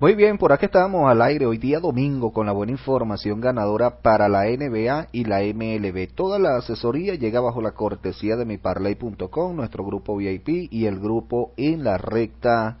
Muy bien, por aquí estamos al aire hoy día domingo con la buena información ganadora para la NBA y la MLB. Toda la asesoría llega bajo la cortesía de miparlay.com, nuestro grupo VIP y el grupo en la recta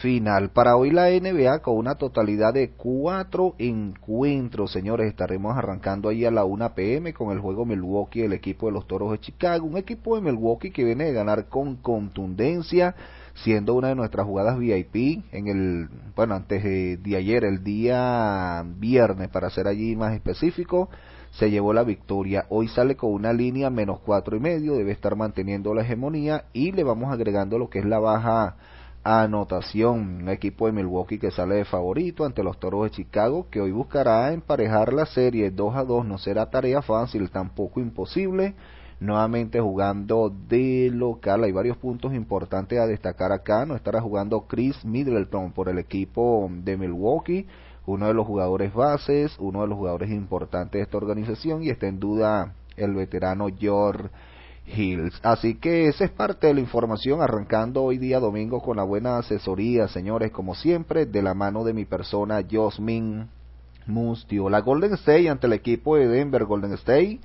final. Para hoy la NBA con una totalidad de cuatro encuentros, señores. Estaremos arrancando ahí a la 1 pm con el juego Milwaukee, el equipo de los Toros de Chicago, un equipo de Milwaukee que viene de ganar con contundencia siendo una de nuestras jugadas VIP en el, bueno, antes de, de ayer, el día viernes, para ser allí más específico, se llevó la victoria. Hoy sale con una línea menos cuatro y medio, debe estar manteniendo la hegemonía y le vamos agregando lo que es la baja anotación. Un equipo de Milwaukee que sale de favorito ante los Toros de Chicago, que hoy buscará emparejar la serie 2 a 2. No será tarea fácil, tampoco imposible nuevamente jugando de local. Hay varios puntos importantes a destacar acá. No estará jugando Chris Middleton por el equipo de Milwaukee, uno de los jugadores bases, uno de los jugadores importantes de esta organización y está en duda el veterano George Hills. Así que esa es parte de la información arrancando hoy día domingo con la buena asesoría, señores, como siempre, de la mano de mi persona Josmin Mustio. La Golden State ante el equipo de Denver Golden State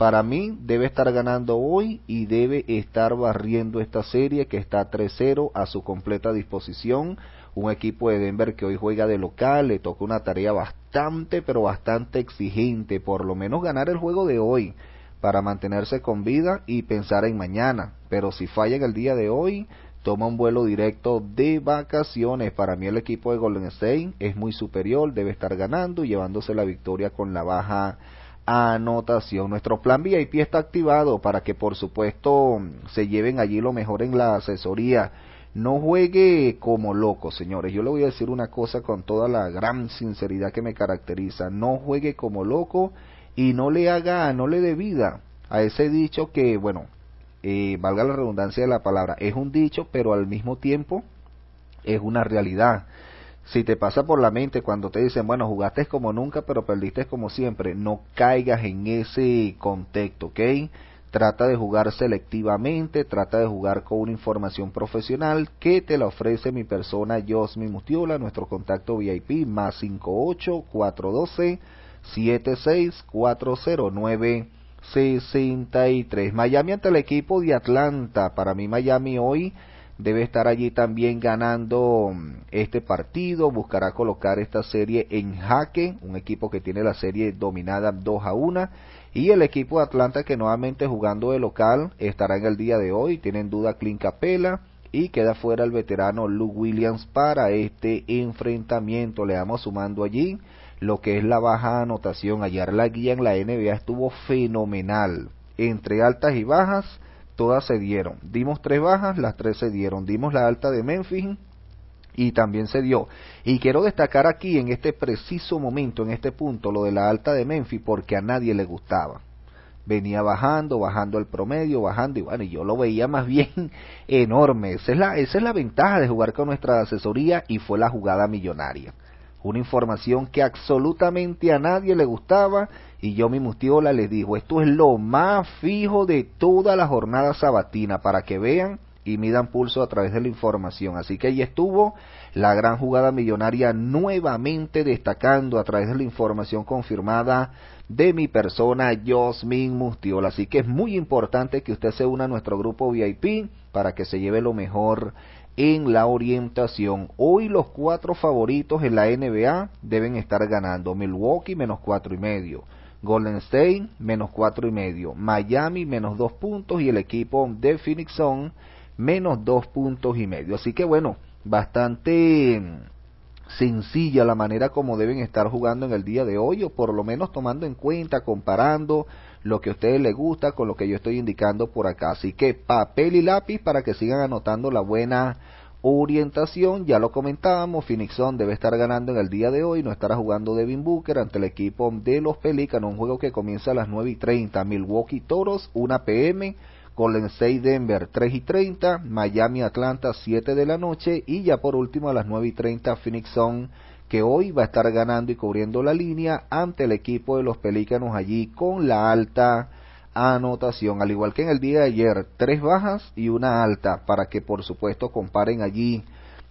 para mí debe estar ganando hoy y debe estar barriendo esta serie que está 3-0 a su completa disposición. Un equipo de Denver que hoy juega de local, le toca una tarea bastante, pero bastante exigente, por lo menos ganar el juego de hoy para mantenerse con vida y pensar en mañana. Pero si falla en el día de hoy, toma un vuelo directo de vacaciones. Para mí el equipo de Golden State es muy superior, debe estar ganando y llevándose la victoria con la baja anotación. Nuestro plan VIP está activado para que por supuesto se lleven allí lo mejor en la asesoría. No juegue como loco, señores. Yo le voy a decir una cosa con toda la gran sinceridad que me caracteriza. No juegue como loco y no le haga, no le dé vida a ese dicho que, bueno, eh, valga la redundancia de la palabra, es un dicho, pero al mismo tiempo es una realidad. Si te pasa por la mente cuando te dicen, bueno, jugaste como nunca, pero perdiste como siempre, no caigas en ese contexto, ¿ok? Trata de jugar selectivamente, trata de jugar con una información profesional que te la ofrece mi persona Josmi Mutiola, nuestro contacto VIP más 58 412 y tres Miami ante el equipo de Atlanta. Para mí Miami hoy debe estar allí también ganando mm, este partido, buscará colocar esta serie en jaque, un equipo que tiene la serie dominada 2 a 1 y el equipo de Atlanta que nuevamente jugando de local estará en el día de hoy, tienen duda Clint Capela y queda fuera el veterano Luke Williams para este enfrentamiento, le vamos sumando allí lo que es la baja anotación, ayer la guía en la NBA estuvo fenomenal, entre altas y bajas todas se dieron. Dimos tres bajas, las tres se dieron. Dimos la alta de Memphis y también se dio. Y quiero destacar aquí en este preciso momento, en este punto, lo de la alta de Memphis porque a nadie le gustaba. Venía bajando, bajando el promedio, bajando y bueno, yo lo veía más bien enorme. Esa es la, esa es la ventaja de jugar con nuestra asesoría y fue la jugada millonaria. Una información que absolutamente a nadie le gustaba y Yomi Mustiola les dijo, esto es lo más fijo de toda la jornada sabatina para que vean y midan pulso a través de la información. Así que ahí estuvo la gran jugada millonaria nuevamente destacando a través de la información confirmada de mi persona, Yosmin Mustiola. Así que es muy importante que usted se una a nuestro grupo VIP para que se lleve lo mejor en la orientación. Hoy los cuatro favoritos en la NBA deben estar ganando. Milwaukee menos cuatro y medio. Golden State menos cuatro y medio, Miami menos dos puntos y el equipo de Phoenix menos dos puntos y medio. Así que bueno, bastante mm, sencilla la manera como deben estar jugando en el día de hoy o por lo menos tomando en cuenta, comparando lo que a ustedes les gusta con lo que yo estoy indicando por acá. Así que papel y lápiz para que sigan anotando la buena orientación, ya lo comentábamos, Phoenix debe estar ganando en el día de hoy, no estará jugando Devin Booker ante el equipo de los Pelicanos, un juego que comienza a las 9 y 30, Milwaukee Toros, 1 pm, Golden State Denver 3 y 30, Miami Atlanta 7 de la noche y ya por último a las 9 y 30 Phoenix que hoy va a estar ganando y cubriendo la línea ante el equipo de los Pelícanos allí con la alta anotación, al igual que en el día de ayer, tres bajas y una alta, para que por supuesto comparen allí,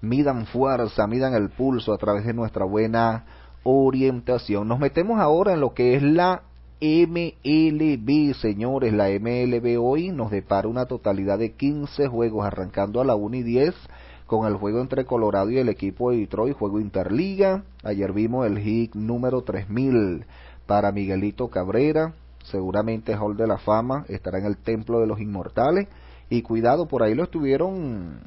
midan fuerza, midan el pulso a través de nuestra buena orientación. Nos metemos ahora en lo que es la MLB, señores, la MLB hoy nos depara una totalidad de 15 juegos, arrancando a la 1 y 10 con el juego entre Colorado y el equipo de Detroit, juego interliga. Ayer vimos el hit número 3000 para Miguelito Cabrera, seguramente Hall de la Fama, estará en el Templo de los Inmortales. Y cuidado, por ahí lo estuvieron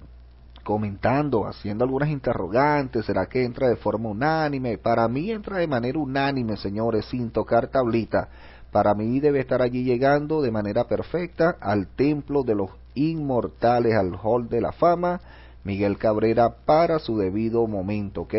comentando, haciendo algunas interrogantes, ¿será que entra de forma unánime? Para mí entra de manera unánime, señores, sin tocar tablita. Para mí debe estar allí llegando de manera perfecta al templo de los inmortales, al hall de la fama, Miguel Cabrera para su debido momento, ¿ok?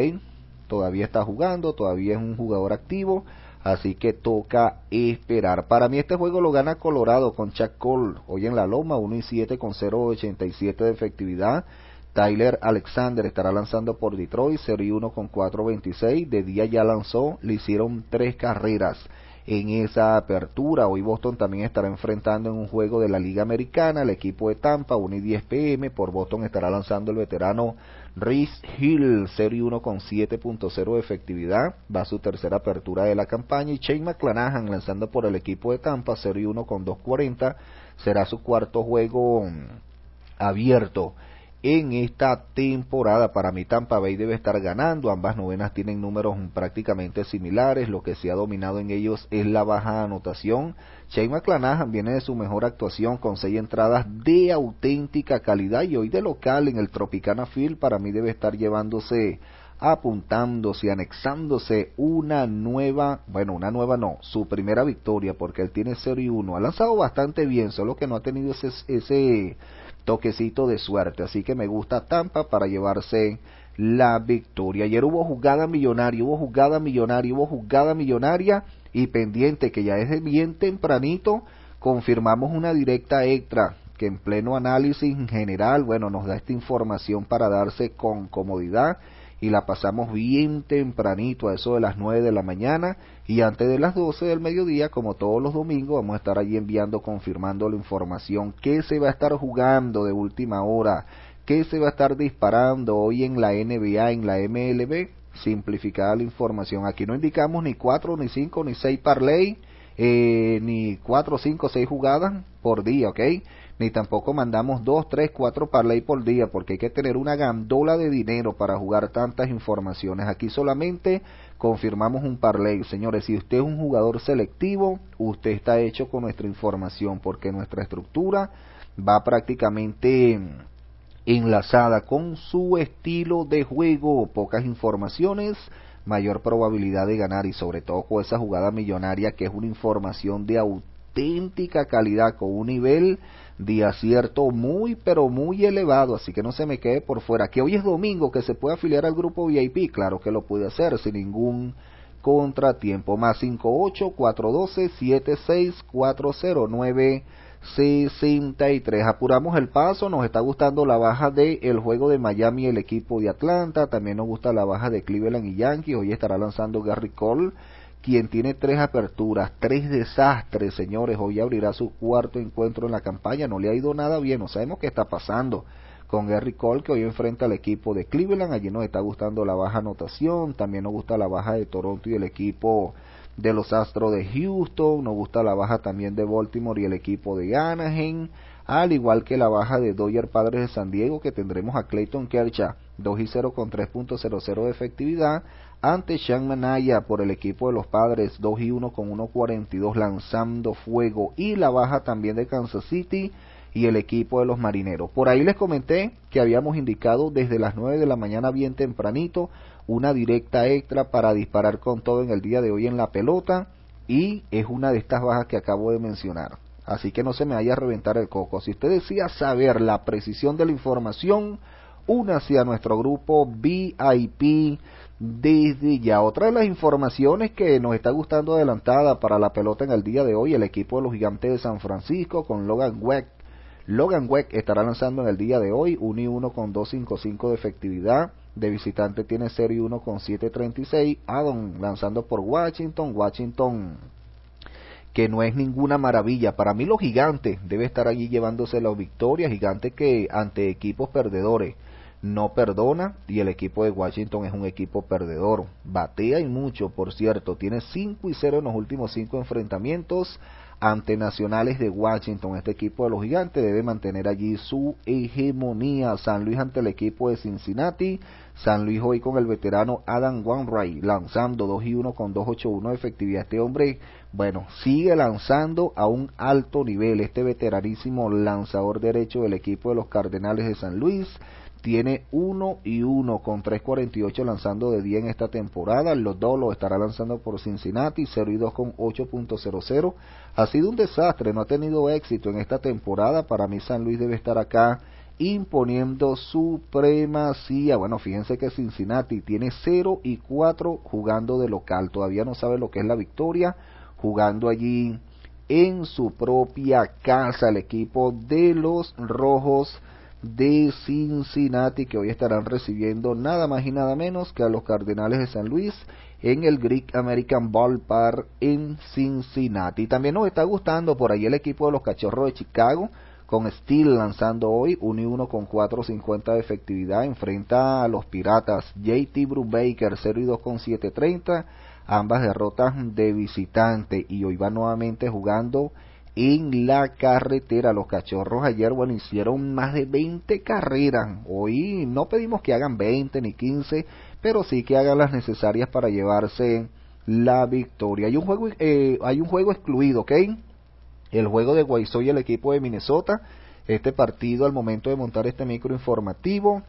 Todavía está jugando, todavía es un jugador activo Así que toca esperar. Para mí este juego lo gana Colorado con Chuck Cole hoy en la loma, 1 y 7 con 0.87 de efectividad. Tyler Alexander estará lanzando por Detroit, 0 y 1 con 4.26. De día ya lanzó, le hicieron tres carreras en esa apertura. Hoy Boston también estará enfrentando en un juego de la Liga Americana el equipo de Tampa, 1 y 10 pm. Por Boston estará lanzando el veterano Rhys Hill, 0 y 1 con 7.0 de efectividad. Va a su tercera apertura de la campaña. Y Shane McClanahan lanzando por el equipo de Tampa, serie y 1 con 2.40. Será su cuarto juego mm, abierto en esta temporada. Para mí Tampa Bay debe estar ganando. Ambas novenas tienen números prácticamente similares. Lo que se ha dominado en ellos es la baja anotación. Shane McClanahan viene de su mejor actuación con seis entradas de auténtica calidad y hoy de local en el Tropicana Field para mí debe estar llevándose apuntándose, anexándose una nueva, bueno, una nueva no, su primera victoria porque él tiene 0 y 1. Ha lanzado bastante bien, solo que no ha tenido ese, ese toquecito de suerte. Así que me gusta Tampa para llevarse la victoria. Ayer hubo jugada millonaria, hubo jugada millonaria, hubo jugada millonaria y pendiente que ya es bien tempranito confirmamos una directa extra que en pleno análisis en general, bueno, nos da esta información para darse con comodidad y la pasamos bien tempranito a eso de las 9 de la mañana y antes de las 12 del mediodía, como todos los domingos, vamos a estar allí enviando, confirmando la información, qué se va a estar jugando de última hora, qué se va a estar disparando hoy en la NBA, en la MLB, simplificada la información. Aquí no indicamos ni 4, ni 5, ni 6 parlay, eh, ni 4, 5, 6 jugadas por día, ¿ok? ni tampoco mandamos dos, tres, cuatro parlay por día, porque hay que tener una gandola de dinero para jugar tantas informaciones. Aquí solamente confirmamos un parlay. Señores, si usted es un jugador selectivo, usted está hecho con nuestra información, porque nuestra estructura va prácticamente enlazada con su estilo de juego, pocas informaciones mayor probabilidad de ganar y sobre todo con esa jugada millonaria que es una información de auto auténtica calidad, con un nivel de acierto muy, pero muy elevado, así que no se me quede por fuera. Que hoy es domingo, que se puede afiliar al grupo VIP, claro que lo puede hacer sin ningún contratiempo. Más 58-412-76409-63. Apuramos el paso, nos está gustando la baja de el juego de Miami, el equipo de Atlanta, también nos gusta la baja de Cleveland y Yankees, hoy estará lanzando Gary Cole quien tiene tres aperturas, tres desastres, señores, hoy abrirá su cuarto encuentro en la campaña, no le ha ido nada bien, no sabemos qué está pasando con Gary Cole que hoy enfrenta al equipo de Cleveland, allí nos está gustando la baja anotación, también nos gusta la baja de Toronto y el equipo de los Astros de Houston, nos gusta la baja también de Baltimore y el equipo de Anaheim, al igual que la baja de Doyer Padres de San Diego que tendremos a Clayton Kershaw 2 y 0 con 3.00 de efectividad, ante Sean Manaya por el equipo de los padres 2 y 1 con 1.42 lanzando fuego y la baja también de Kansas City y el equipo de los marineros. Por ahí les comenté que habíamos indicado desde las 9 de la mañana bien tempranito una directa extra para disparar con todo en el día de hoy en la pelota y es una de estas bajas que acabo de mencionar. Así que no se me vaya a reventar el coco. Si usted decía saber la precisión de la información, una a nuestro grupo VIP desde ya. Otra de las informaciones que nos está gustando adelantada para la pelota en el día de hoy, el equipo de los gigantes de San Francisco con Logan Weck. Logan Weck estará lanzando en el día de hoy, 1 y 1 con 2.55 de efectividad. De visitante tiene 0 y 1 con 7.36. Adam lanzando por Washington. Washington que no es ninguna maravilla. Para mí los gigantes debe estar allí llevándose la victorias, gigantes que ante equipos perdedores no perdona y el equipo de Washington es un equipo perdedor. Batea y mucho, por cierto. Tiene 5 y 0 en los últimos 5 enfrentamientos ante Nacionales de Washington. Este equipo de los gigantes debe mantener allí su hegemonía. San Luis ante el equipo de Cincinnati. San Luis hoy con el veterano Adam Wainwright lanzando 2 y 1 con 2.81 de efectividad. Este hombre, bueno, sigue lanzando a un alto nivel. Este veteranísimo lanzador derecho del equipo de los Cardenales de San Luis tiene 1 y 1 con 3.48 lanzando de 10 en esta temporada. Los dos lo estará lanzando por Cincinnati, 0 y 2 con 8.00. Ha sido un desastre, no ha tenido éxito en esta temporada. Para mí San Luis debe estar acá imponiendo supremacía. Bueno, fíjense que Cincinnati tiene 0 y 4 jugando de local. Todavía no sabe lo que es la victoria jugando allí en su propia casa el equipo de los rojos de Cincinnati que hoy estarán recibiendo nada más y nada menos que a los Cardenales de San Luis en el Greek American Ballpark en Cincinnati. También nos está gustando por ahí el equipo de los Cachorros de Chicago con Steel lanzando hoy 1 y 1 con 4.50 de efectividad. Enfrenta a los Piratas JT Brubaker 0 y con 7.30. Ambas derrotas de visitante y hoy va nuevamente jugando en la carretera. Los cachorros ayer, bueno, hicieron más de 20 carreras. Hoy no pedimos que hagan 20 ni 15, pero sí que hagan las necesarias para llevarse la victoria. Hay un juego, eh, hay un juego excluido, ¿ok? El juego de Guaysoy y el equipo de Minnesota. Este partido, al momento de montar este micro informativo,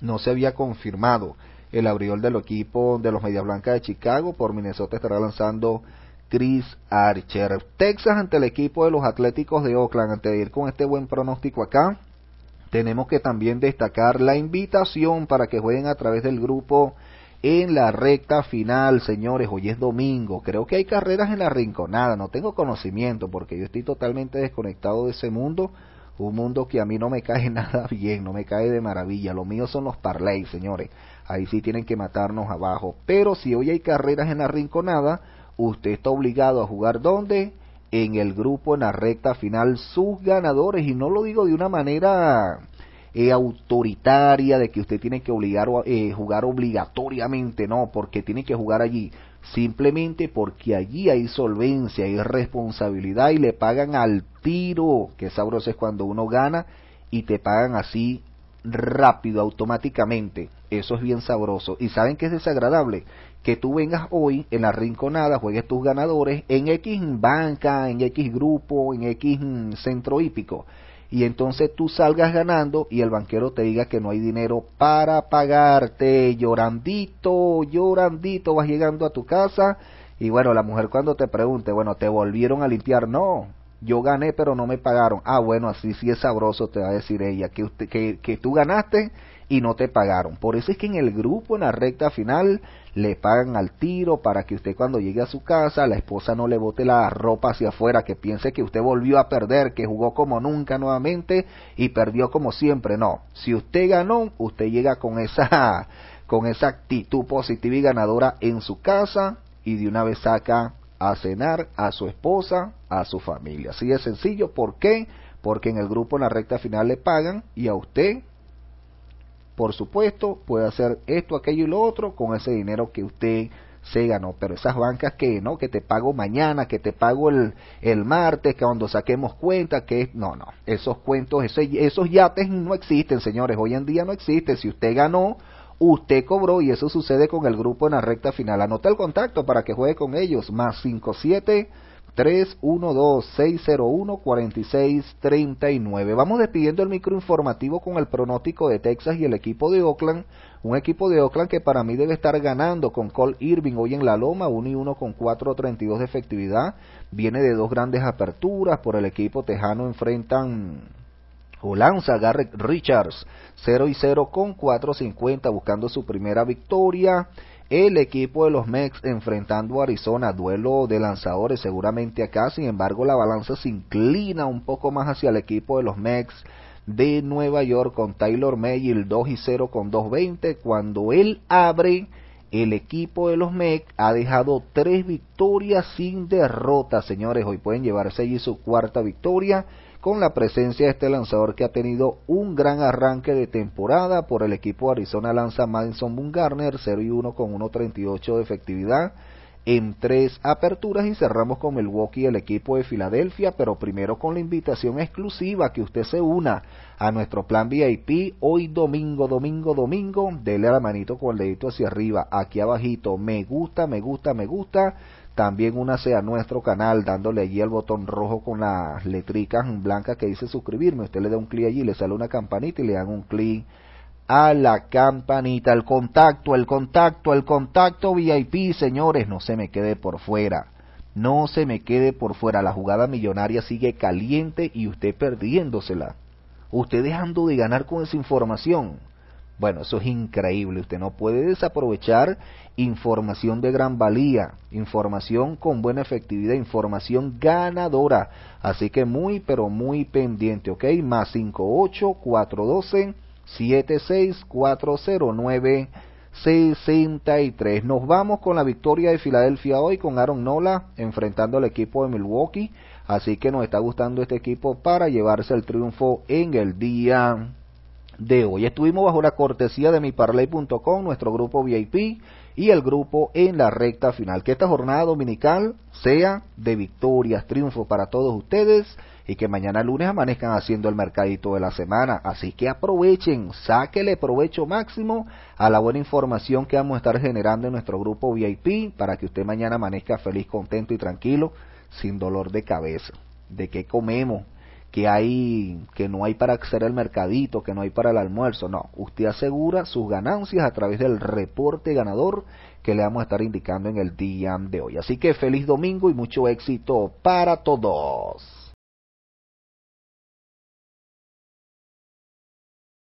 no se había confirmado. El abridor del equipo de los Medias Blancas de Chicago por Minnesota estará lanzando Chris Archer. Texas ante el equipo de los Atléticos de Oakland. Ante ir con este buen pronóstico acá, tenemos que también destacar la invitación para que jueguen a través del grupo en la recta final, señores. Hoy es domingo. Creo que hay carreras en la rinconada. No tengo conocimiento porque yo estoy totalmente desconectado de ese mundo. Un mundo que a mí no me cae nada bien, no me cae de maravilla. Lo mío son los Parley, señores. Ahí sí tienen que matarnos abajo. Pero si hoy hay carreras en la rinconada, usted está obligado a jugar donde en el grupo en la recta final sus ganadores y no lo digo de una manera eh, autoritaria de que usted tiene que obligar eh, jugar obligatoriamente no porque tiene que jugar allí simplemente porque allí hay solvencia hay responsabilidad y le pagan al tiro que sabroso es cuando uno gana y te pagan así rápido, automáticamente. Eso es bien sabroso. ¿Y saben que es desagradable? Que tú vengas hoy en la rinconada, juegues tus ganadores en X banca, en X grupo, en X mm, centro hípico. Y entonces tú salgas ganando y el banquero te diga que no hay dinero para pagarte. Llorandito, llorandito, vas llegando a tu casa. Y bueno, la mujer cuando te pregunte, bueno, te volvieron a limpiar, no, yo gané pero no me pagaron. Ah, bueno, así sí es sabroso, te va a decir ella, que, que, que tú ganaste y no te pagaron. Por eso es que en el grupo, en la recta final, le pagan al tiro para que usted cuando llegue a su casa, la esposa no le bote la ropa hacia afuera, que piense que usted volvió a perder, que jugó como nunca nuevamente y perdió como siempre. No, si usted ganó, usted llega con esa, con esa actitud positiva y ganadora en su casa y de una vez saca a cenar a su esposa a su familia. Así de sencillo, ¿por qué? Porque en el grupo en la recta final le pagan y a usted, por supuesto, puede hacer esto, aquello y lo otro con ese dinero que usted se ganó. Pero esas bancas que no, que te pago mañana, que te pago el, martes, que cuando saquemos cuenta, que no, no, esos cuentos, esos yates no existen, señores, hoy en día no existen. Si usted ganó, usted cobró y eso sucede con el grupo en la recta final. Anota el contacto para que juegue con ellos, más 57 312-601-4639. Vamos despidiendo el microinformativo con el pronóstico de Texas y el equipo de Oakland. Un equipo de Oakland que para mí debe estar ganando con Cole Irving hoy en la Loma, 1 y 1 con 4.32 de efectividad. Viene de dos grandes aperturas. Por el equipo tejano enfrentan o lanza Garrett Richards 0 y 0 con 4.50 buscando su primera victoria el equipo de los Mex enfrentando a Arizona, duelo de lanzadores seguramente acá, sin embargo la balanza se inclina un poco más hacia el equipo de los Mex de Nueva York con Taylor el 2 y 0 con 2.20, cuando él abre el equipo de los Mets ha dejado tres victorias sin derrota, señores. Hoy pueden llevarse allí su cuarta victoria con la presencia de este lanzador que ha tenido un gran arranque de temporada por el equipo Arizona lanza Madison Bumgarner 0 y 1 con 1.38 de efectividad en tres aperturas y cerramos con el Milwaukee el equipo de Filadelfia, pero primero con la invitación exclusiva que usted se una a nuestro plan VIP hoy domingo, domingo, domingo, dele a la manito con el dedito hacia arriba, aquí abajito, me gusta, me gusta, me gusta también una a nuestro canal dándole allí el botón rojo con las letricas blancas que dice suscribirme. Usted le da un clic allí, le sale una campanita y le dan un clic a la campanita. El contacto, el contacto, el contacto VIP, señores, no se me quede por fuera. No se me quede por fuera. La jugada millonaria sigue caliente y usted perdiéndosela. Usted dejando de ganar con esa información. Bueno, eso es increíble. Usted no puede desaprovechar información de gran valía, información con buena efectividad, información ganadora. Así que muy, pero muy pendiente, ¿ok? Más sesenta 76409 63. Nos vamos con la victoria de Filadelfia hoy con Aaron Nola enfrentando al equipo de Milwaukee. Así que nos está gustando este equipo para llevarse el triunfo en el día de hoy. Estuvimos bajo la cortesía de miparley.com, nuestro grupo VIP y el grupo en la recta final. Que esta jornada dominical sea de victorias, triunfos para todos ustedes y que mañana lunes amanezcan haciendo el mercadito de la semana. Así que aprovechen, sáquele provecho máximo a la buena información que vamos a estar generando en nuestro grupo VIP para que usted mañana amanezca feliz, contento y tranquilo, sin dolor de cabeza. ¿De qué comemos? que hay que no hay para hacer el mercadito, que no hay para el almuerzo, no, usted asegura sus ganancias a través del reporte ganador que le vamos a estar indicando en el día de hoy. Así que feliz domingo y mucho éxito para todos.